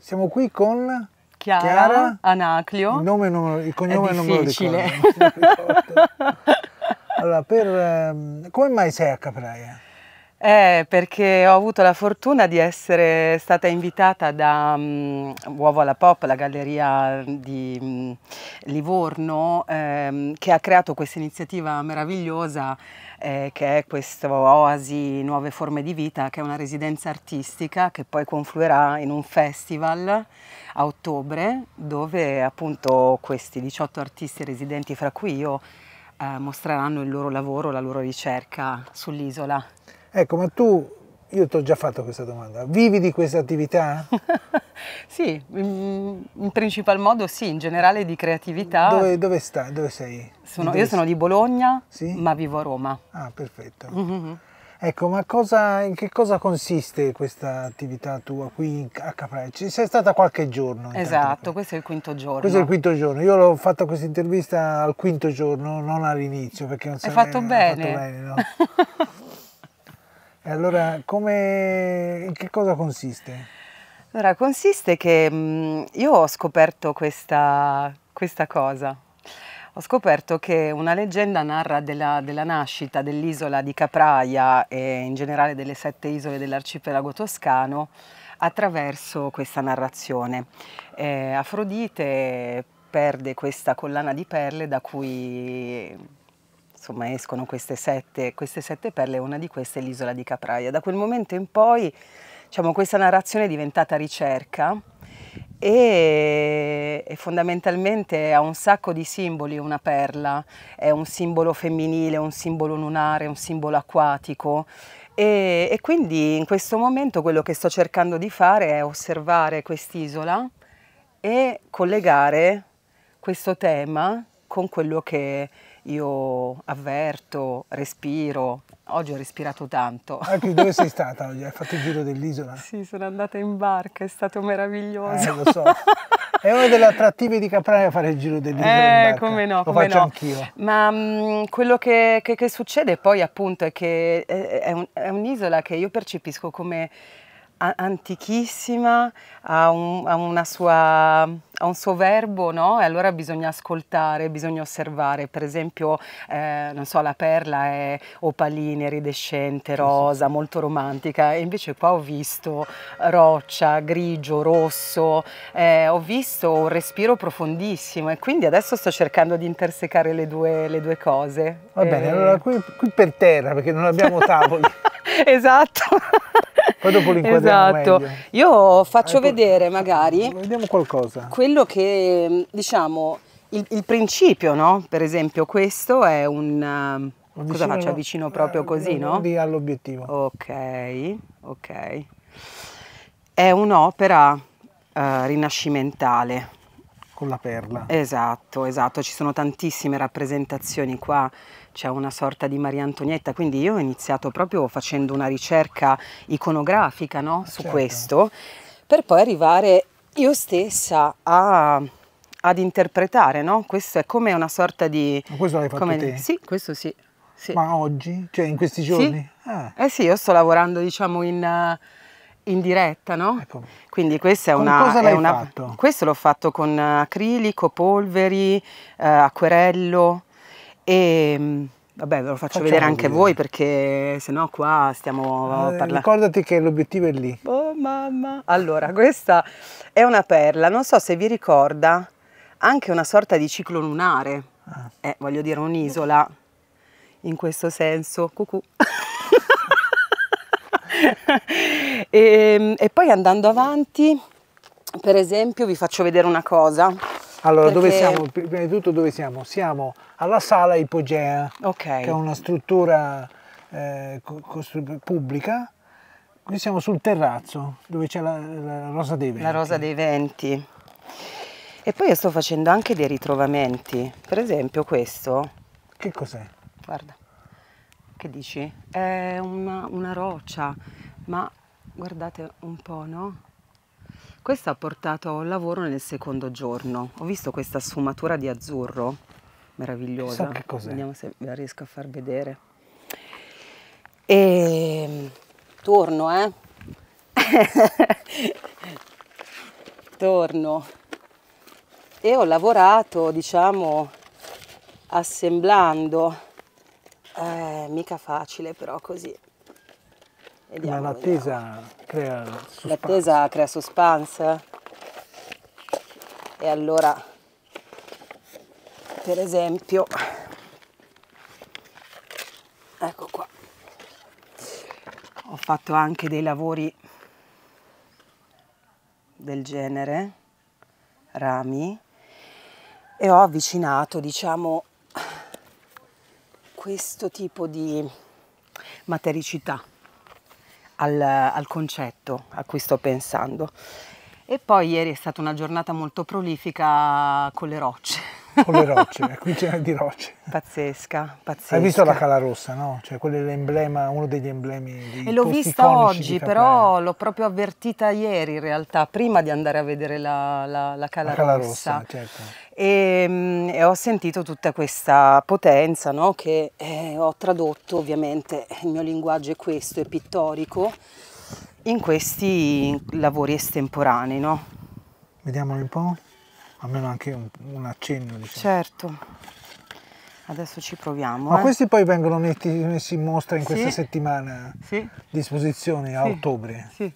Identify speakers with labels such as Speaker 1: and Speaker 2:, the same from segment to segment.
Speaker 1: Siamo
Speaker 2: qui con Chiara, Chiara
Speaker 1: Anaclio. Il, nome non, il cognome non me lo ricordo. me lo ricordo.
Speaker 2: allora, per, ehm, come mai sei a Capraia?
Speaker 1: Eh, perché ho avuto la fortuna di essere stata invitata da um, Uovo alla Pop, la galleria di um, Livorno, ehm, che ha creato questa iniziativa meravigliosa eh, che è questo Oasi Nuove Forme di Vita, che è una residenza artistica che poi confluirà in un festival a ottobre dove appunto questi 18 artisti residenti, fra cui io, eh, mostreranno il loro lavoro, la loro ricerca sull'isola.
Speaker 2: Ecco, ma tu, io ti ho già fatto questa domanda, vivi di questa attività?
Speaker 1: sì, in principal modo sì, in generale di creatività. Dove,
Speaker 2: dove, sta, dove sei? Sono, dove io sei? sono di
Speaker 1: Bologna, sì? ma vivo a Roma. Ah, perfetto.
Speaker 2: Mm -hmm. Ecco, ma cosa, in che cosa consiste questa attività tua qui a Caprari? sei stata qualche giorno? Esatto,
Speaker 1: questo è il quinto giorno. Questo è il quinto
Speaker 2: giorno. Io l'ho fatta questa intervista al quinto giorno, non all'inizio, perché non Hai fatto,
Speaker 1: fatto bene. Fatto bene no? E allora come, in che cosa consiste? Allora, consiste che mh, mm, io ho scoperto questa, questa, cosa. Ho scoperto che una leggenda narra della, della nascita dell'isola di Capraia e in generale delle sette isole dell'arcipelago toscano attraverso questa narrazione. Eh, Afrodite perde questa collana di perle da cui insomma, escono queste sette, queste sette perle, una di queste è l'isola di Capraia. Da quel momento in poi diciamo, questa narrazione è diventata ricerca e, e, fondamentalmente ha un sacco di simboli una perla, è un simbolo femminile, un simbolo lunare, un simbolo acquatico e, e quindi in questo momento quello che sto cercando di fare è osservare quest'isola e collegare questo tema con quello che io avverto, respiro. Oggi ho respirato tanto. Anche ah, dove sei
Speaker 2: stata oggi? Hai fatto il giro dell'isola?
Speaker 1: Sì, sono andata in barca, è stato meraviglioso. Eh, lo so.
Speaker 2: È una delle attrattive di Caprari fare il giro dell'isola. Eh, come no, lo come faccio no. anch'io.
Speaker 1: Ma mh, mm, quello che, che, che, succede poi appunto è che è, è un'isola che io percepisco come antichissima, ha, un, ha, sua, ha un, suo verbo, no? E allora bisogna ascoltare, bisogna osservare. Per esempio, eh, non so, la perla è opalina, iridescente, rosa, molto romantica. E invece qua ho visto roccia, grigio, rosso, eh, ho visto un respiro profondissimo e quindi adesso sto cercando di intersecare le due, le due cose. Va bene, eh... allora
Speaker 2: qui, qui per terra, perché non abbiamo tavoli. esatto. Poi dopo lo esatto. Meglio.
Speaker 1: Io faccio Dai, ecco. vedere magari... Vediamo qualcosa. Quello che, diciamo, il, il principio, no? Per esempio questo è un... Avvicino, cosa faccio? Avvicino proprio eh, così, no? Di all'obiettivo. Ok, ok. È un'opera eh, rinascimentale. Con la perla. Esatto, esatto. Ci sono tantissime rappresentazioni qua c'è una sorta di Maria Antonietta, quindi io ho iniziato proprio facendo una ricerca iconografica no? su certo. questo, per poi arrivare io stessa a ad interpretare, no? Questo è come una sorta di... Ma questo l'hai fatto come, te? Sì, questo sì, sì. Ma oggi? Cioè in
Speaker 2: questi giorni?
Speaker 1: Sì. Ah. Eh sì, io sto lavorando diciamo in, in diretta, no? Ecco. Quindi questa è con una... Cosa è una... Fatto? Questo l'ho fatto con eh, acrilico, polveri, eh, acquerello, e ehm, vabbè, ve lo faccio Facciamo vedere anche vedere. voi perché sennò qua stiamo eh, parlando.
Speaker 2: Ricordati che l'obiettivo
Speaker 1: è lì. Oh mamma. Allora, questa è una perla, non so se vi ricorda anche una sorta di ciclo lunare. Ah. Eh, voglio dire un'isola in questo senso. Cucù. e, ehm, e poi andando avanti, per esempio, vi faccio vedere una cosa.
Speaker 2: Allora, Perché... dove siamo? Prima di tutto dove siamo? Siamo alla sala ipogea,
Speaker 1: okay. che è una
Speaker 2: struttura eh, pubblica. Qui siamo sul terrazzo, dove c'è la, la, Rosa dei Venti. La Rosa dei
Speaker 1: Venti. E poi io sto facendo anche dei ritrovamenti. Per esempio questo. Che cos'è? Guarda. Che dici? È una, una roccia, ma guardate un po', no? Questo ha portato al lavoro nel secondo giorno. Ho visto questa sfumatura di azzurro meravigliosa. Chissà che cos'è. Vediamo se la riesco a far vedere. E ehm, torno, eh. torno. E ho lavorato, diciamo, assemblando. Eh, mica facile però così. Vediamo, Ma l'attesa
Speaker 2: crea suspense.
Speaker 1: L'attesa crea suspense. E allora, per esempio, ecco qua, ho fatto anche dei lavori del genere, rami, e ho avvicinato, diciamo, questo tipo di matericità al, al concetto a cui sto pensando. E poi ieri è stata una giornata molto prolifica con le rocce, con le rocce, qui c'è di rocce. Pazzesca, pazzesca. Hai visto la Cala
Speaker 2: Rossa, no? Cioè, quello è l'emblema, uno degli emblemi E l'ho vista oggi, però
Speaker 1: l'ho proprio avvertita ieri in realtà, prima di andare a vedere la, la, la Cala, la Cala Rossa. Rossa certo. e, ehm, e, ho sentito tutta questa potenza, no? Che eh, ho tradotto, ovviamente, il mio linguaggio è questo, è pittorico, in questi lavori estemporanei, no? Vediamolo un po' almeno
Speaker 2: anche un, un accenno. Diciamo.
Speaker 1: Certo. Adesso ci proviamo. Ma eh. questi
Speaker 2: poi vengono metti, messi in mostra in sì. questa settimana sì. di esposizione a sì. ottobre?
Speaker 1: Sì.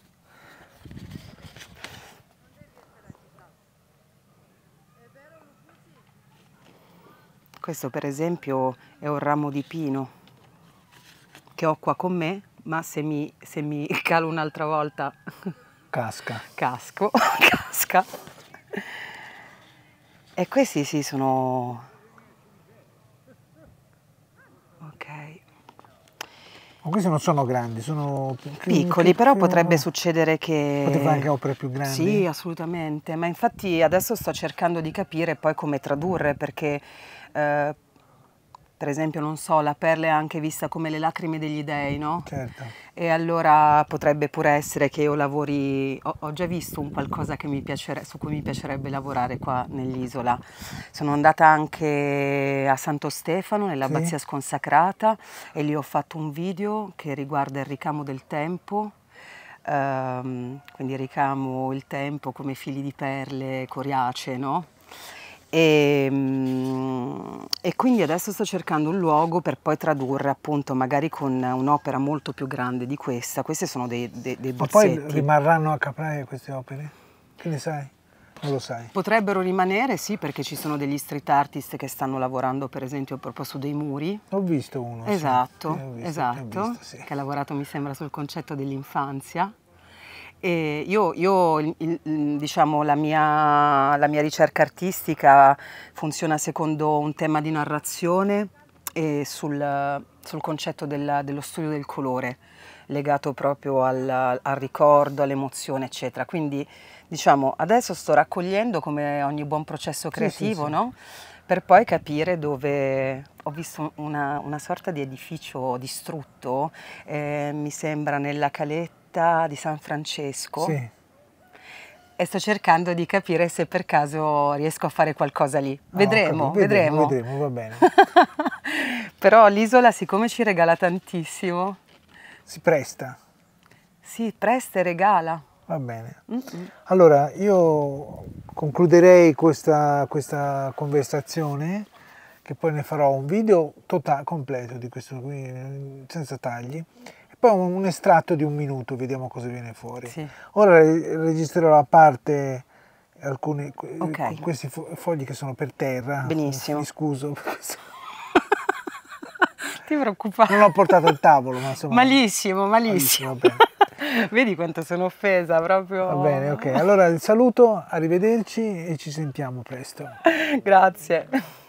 Speaker 1: Questo per esempio è un ramo di pino che ho qua con me, ma se mi, se mi calo un'altra volta... Casca. Casco, casca. E questi sì sono... Ok.
Speaker 2: Ma questi non sono grandi, sono piccoli, però potrebbe
Speaker 1: succedere che... Potrebbe anche opere più grandi. Sì, assolutamente, ma infatti adesso sto cercando di capire poi come tradurre perché eh, per esempio, non so, la perla è anche vista come le lacrime degli dei, no? Certo. E allora potrebbe pure essere che io lavori, ho, ho già visto un qualcosa piacere, su cui mi piacerebbe lavorare qua nell'isola. Sono andata anche a Santo Stefano, nell'abbazia sì. sconsacrata, e lì ho fatto un video che riguarda il ricamo del tempo, Um, quindi ricamo il tempo come fili di perle coriacee, no? E, ehm, e, quindi adesso sto cercando un luogo per poi tradurre appunto magari con un'opera molto più grande di questa queste sono dei, dei, dei ma poi
Speaker 2: rimarranno a Capraia queste opere? che ne sai?
Speaker 1: non lo sai potrebbero rimanere sì perché ci sono degli street artist che stanno lavorando per esempio proprio su dei muri ho visto uno esatto, sì. Eh, visto, esatto visto, sì. che ha lavorato mi sembra sul concetto dell'infanzia e io, io il, diciamo, la mia, la mia ricerca artistica funziona secondo un tema di narrazione e sul, sul concetto della, dello studio del colore, legato proprio al, al ricordo, all'emozione, eccetera. Quindi, diciamo, adesso sto raccogliendo come ogni buon processo creativo, sì, sì, no? Per poi capire dove ho visto una, una sorta di edificio distrutto, eh, mi sembra nella caletta città di San Francesco. Sì. E sto cercando di capire se per caso riesco a fare qualcosa lì. No, ah, vedremo, vedremo,
Speaker 2: vedremo. va bene.
Speaker 1: Però l'isola, siccome ci regala tantissimo. Si presta. Sì, presta e regala. Va bene. Mm -mm.
Speaker 2: Allora, io concluderei questa, questa conversazione che poi ne farò un video totale, completo di questo qui, senza tagli, poi un estratto di un minuto, vediamo cosa viene fuori. Sì. Ora registrerò la parte alcuni okay. questi fogli che sono per terra. Benissimo. Mi scuso.
Speaker 1: Ti preoccupare.
Speaker 2: Non ho portato il tavolo, ma insomma.
Speaker 1: Malissimo, malissimo. malissimo Vedi quanto sono offesa proprio. Va bene, ok.
Speaker 2: Allora saluto, arrivederci e ci sentiamo presto.
Speaker 1: Grazie.